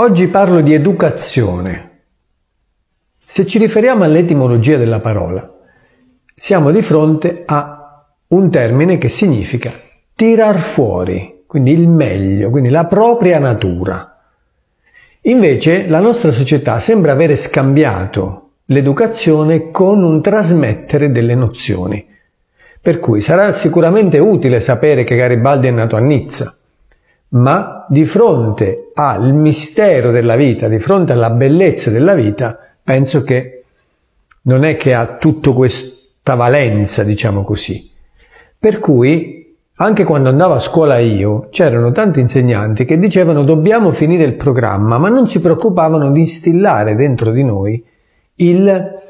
Oggi parlo di educazione. Se ci riferiamo all'etimologia della parola, siamo di fronte a un termine che significa tirar fuori, quindi il meglio, quindi la propria natura. Invece la nostra società sembra avere scambiato l'educazione con un trasmettere delle nozioni. Per cui sarà sicuramente utile sapere che Garibaldi è nato a Nizza, ma di fronte al mistero della vita, di fronte alla bellezza della vita, penso che non è che ha tutta questa valenza, diciamo così. Per cui, anche quando andavo a scuola io, c'erano tanti insegnanti che dicevano dobbiamo finire il programma, ma non si preoccupavano di instillare dentro di noi il,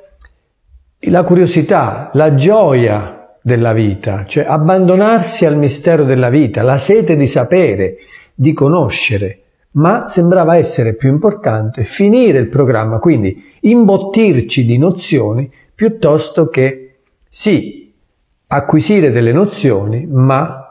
la curiosità, la gioia della vita, cioè abbandonarsi al mistero della vita, la sete di sapere, di conoscere, ma sembrava essere più importante finire il programma, quindi imbottirci di nozioni piuttosto che sì, acquisire delle nozioni, ma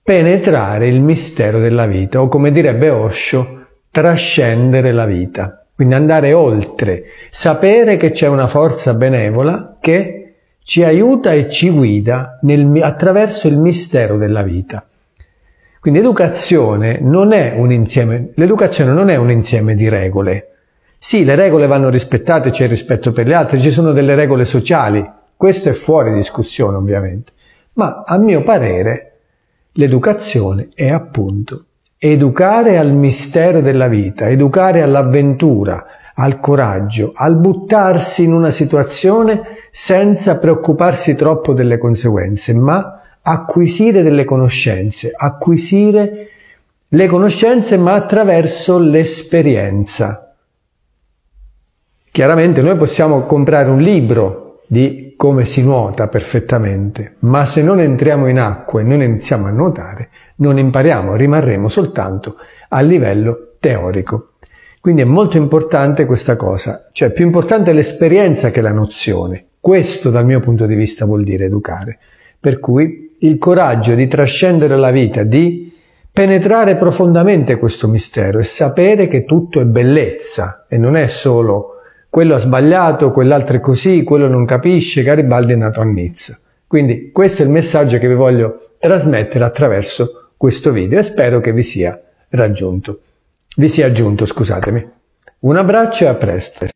penetrare il mistero della vita, o come direbbe Osho, trascendere la vita. Quindi andare oltre, sapere che c'è una forza benevola che ci aiuta e ci guida nel, attraverso il mistero della vita. Quindi educazione non è un insieme, l'educazione non è un insieme di regole. Sì, le regole vanno rispettate, c'è il rispetto per gli altri, ci sono delle regole sociali, questo è fuori discussione ovviamente, ma a mio parere l'educazione è appunto educare al mistero della vita, educare all'avventura, al coraggio, al buttarsi in una situazione senza preoccuparsi troppo delle conseguenze, ma acquisire delle conoscenze, acquisire le conoscenze ma attraverso l'esperienza. Chiaramente noi possiamo comprare un libro di come si nuota perfettamente, ma se non entriamo in acqua e non iniziamo a nuotare, non impariamo, rimarremo soltanto a livello teorico. Quindi è molto importante questa cosa, cioè più importante l'esperienza che la nozione. Questo dal mio punto di vista vuol dire educare. Per cui il coraggio di trascendere la vita, di penetrare profondamente questo mistero e sapere che tutto è bellezza e non è solo quello ha sbagliato, quell'altro è così, quello non capisce, Garibaldi è nato a Nizza. Quindi questo è il messaggio che vi voglio trasmettere attraverso questo video e spero che vi sia raggiunto. Vi sia giunto, scusatemi. Un abbraccio e a presto.